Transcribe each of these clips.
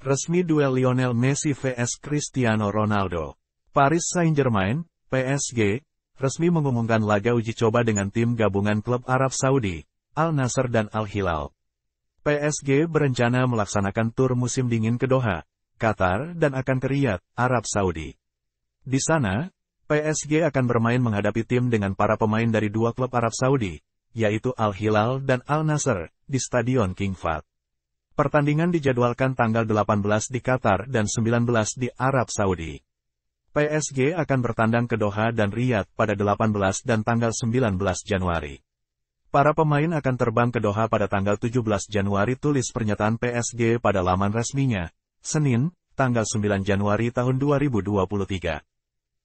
Resmi duel Lionel Messi vs Cristiano Ronaldo. Paris Saint-Germain, PSG, resmi mengumumkan laga uji coba dengan tim gabungan klub Arab Saudi, Al Nasser dan Al Hilal. PSG berencana melaksanakan tur musim dingin ke Doha, Qatar dan akan ke Riyadh, Arab Saudi. Di sana, PSG akan bermain menghadapi tim dengan para pemain dari dua klub Arab Saudi, yaitu Al Hilal dan Al Nasser, di Stadion King Fahd. Pertandingan dijadwalkan tanggal 18 di Qatar dan 19 di Arab Saudi. PSG akan bertandang ke Doha dan Riyadh pada 18 dan tanggal 19 Januari. Para pemain akan terbang ke Doha pada tanggal 17 Januari tulis pernyataan PSG pada laman resminya, Senin, tanggal 9 Januari tahun 2023.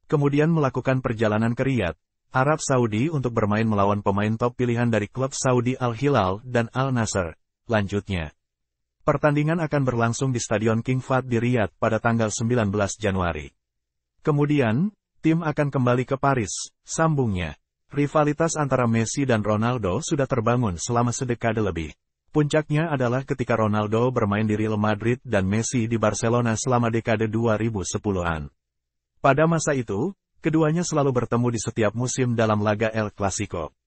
Kemudian melakukan perjalanan ke Riyadh, Arab Saudi untuk bermain melawan pemain top pilihan dari klub Saudi Al-Hilal dan Al-Nasr. Lanjutnya. Pertandingan akan berlangsung di Stadion King Fahd di Riyadh pada tanggal 19 Januari. Kemudian, tim akan kembali ke Paris, sambungnya. Rivalitas antara Messi dan Ronaldo sudah terbangun selama sedekade lebih. Puncaknya adalah ketika Ronaldo bermain di Real Madrid dan Messi di Barcelona selama dekade 2010-an. Pada masa itu, keduanya selalu bertemu di setiap musim dalam laga El Clasico.